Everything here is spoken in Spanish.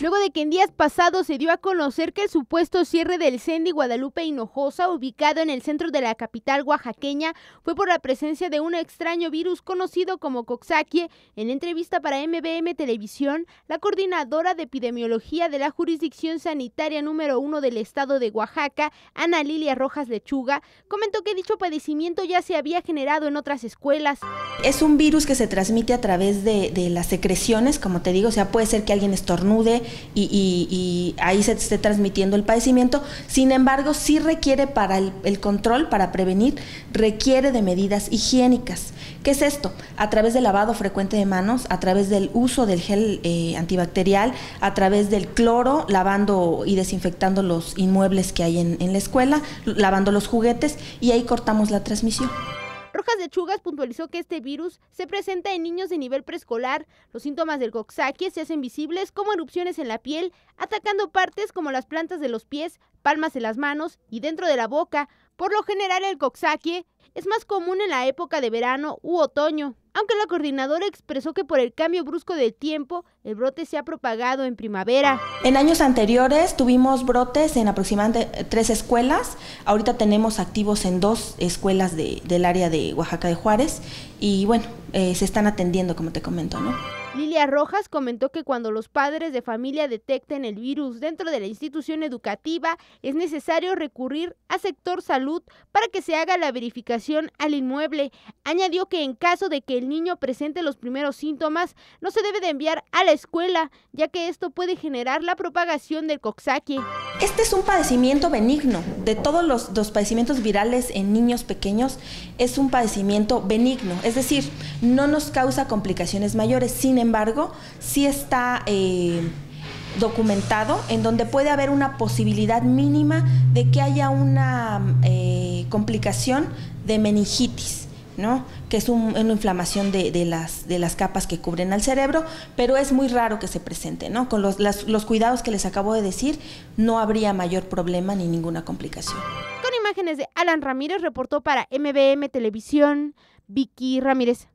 luego de que en días pasados se dio a conocer que el supuesto cierre del Cendi Guadalupe Hinojosa, ubicado en el centro de la capital oaxaqueña, fue por la presencia de un extraño virus conocido como coxsackie. En entrevista para MBM Televisión, la coordinadora de epidemiología de la jurisdicción sanitaria número uno del estado de Oaxaca, Ana Lilia Rojas Lechuga, comentó que dicho padecimiento ya se había generado en otras escuelas. Es un virus que se transmite a través de, de las secreciones, como te digo, o sea, puede ser que alguien estornude, y, ahí se esté transmitiendo el padecimiento. Sin embargo, sí requiere para el, control, para prevenir, requiere de medidas higiénicas. ¿Qué es esto? A través del lavado frecuente de manos, a través del uso del gel eh, antibacterial, a través del cloro, lavando y desinfectando los inmuebles que hay en la escuela, lavando los juguetes y ahí cortamos la transmisión de Chugas puntualizó que este virus se presenta en niños de nivel preescolar. Los síntomas del coxsackie se hacen visibles como erupciones en la piel, atacando partes como las plantas de los pies, palmas en las manos y dentro de la boca. Por lo general el coxsackie es más común en la época de verano u otoño, aunque la coordinadora expresó que por el cambio brusco del tiempo, el brote se ha propagado en primavera. En años anteriores tuvimos brotes en aproximadamente tres escuelas, ahorita tenemos activos en dos escuelas del área de Oaxaca de Juárez y bueno, eh, se están atendiendo como te comento, ¿no? Lilia Rojas comentó que cuando los padres de familia detecten el virus dentro de la institución educativa, es necesario recurrir a sector salud para que se haga la verificación al inmueble. Añadió que en caso de que el niño presente los primeros síntomas, no se debe de enviar a la escuela, ya que esto puede generar la propagación del coxsackie. Este es un padecimiento benigno. De todos los, dos padecimientos virales en niños pequeños, es un padecimiento benigno. Es decir, no nos causa complicaciones mayores. Sin embargo, sí está... Eh, documentado en donde puede haber una posibilidad mínima de que haya una eh, complicación de meningitis. ¿no? que es una inflamación de, las, capas que cubren al cerebro, pero es muy raro que se presente. ¿no? Con los, los cuidados que les acabo de decir, no habría mayor problema ni ninguna complicación. Con imágenes de Alan Ramírez, reportó para MBM Televisión Vicky Ramírez.